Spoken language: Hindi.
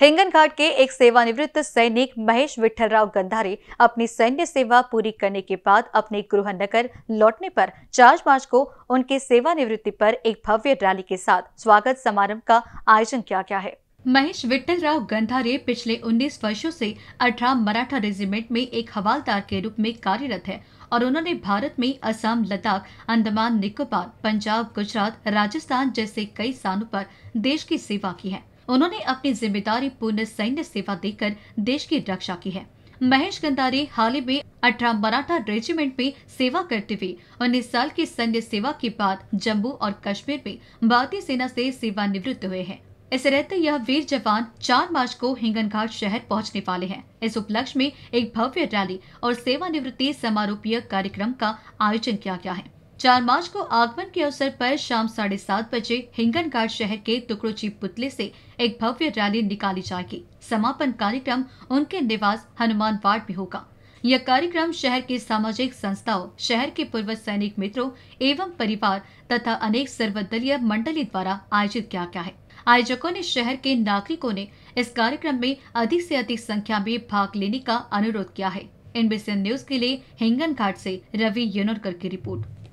हिंगन घाट के एक सेवानिवृत्त सैनिक महेश विठलराव गंधारी अपनी सैन्य सेवा पूरी करने के बाद अपने गृह नगर लौटने पर 4 मार्च को उनके सेवानिवृत्ति पर एक भव्य रैली के साथ स्वागत समारोह का आयोजन किया गया है महेश विठल राव गंधारे पिछले 19 वर्षों से 18 मराठा रेजिमेंट में एक हवालदार के रूप में कार्यरत है और उन्होंने भारत में असम लद्दाख अंडमान निकोबार पंजाब गुजरात राजस्थान जैसे कई स्थानों पर देश की सेवा की है उन्होंने अपनी जिम्मेदारी पूर्ण सैन्य सेवा देकर देश की रक्षा की है महेश गंदारी हाल ही में अठारह मराठा रेजिमेंट में सेवा करते हुए उन्नीस साल की सैन्य सेवा के बाद जम्मू और कश्मीर में भारतीय सेना से सेवानिवृत्त हुए हैं इस रहते यह वीर जवान चार मार्च को हिंगन घाट शहर पहुंचने वाले हैं इस उपलक्ष्य में एक भव्य रैली और सेवानिवृत्ति समारोह कार्यक्रम का आयोजन किया गया है चार मार्च को आगमन के अवसर पर शाम साढ़े सात बजे हिंगन घाट शहर के टुकड़ोची पुतले से एक भव्य रैली निकाली जाएगी समापन कार्यक्रम उनके निवास हनुमान वार्ड में होगा यह कार्यक्रम शहर के सामाजिक संस्थाओं शहर के पूर्व सैनिक मित्रों एवं परिवार तथा अनेक सर्वदलीय मंडली द्वारा आयोजित किया गया है आयोजकों ने शहर के नागरिकों ने इस कार्यक्रम में अधिक से अधिक संख्या में भाग लेने का अनुरोध किया है एनबीसी न्यूज के लिए हिंगन घाट से रवि योनोरकर की रिपोर्ट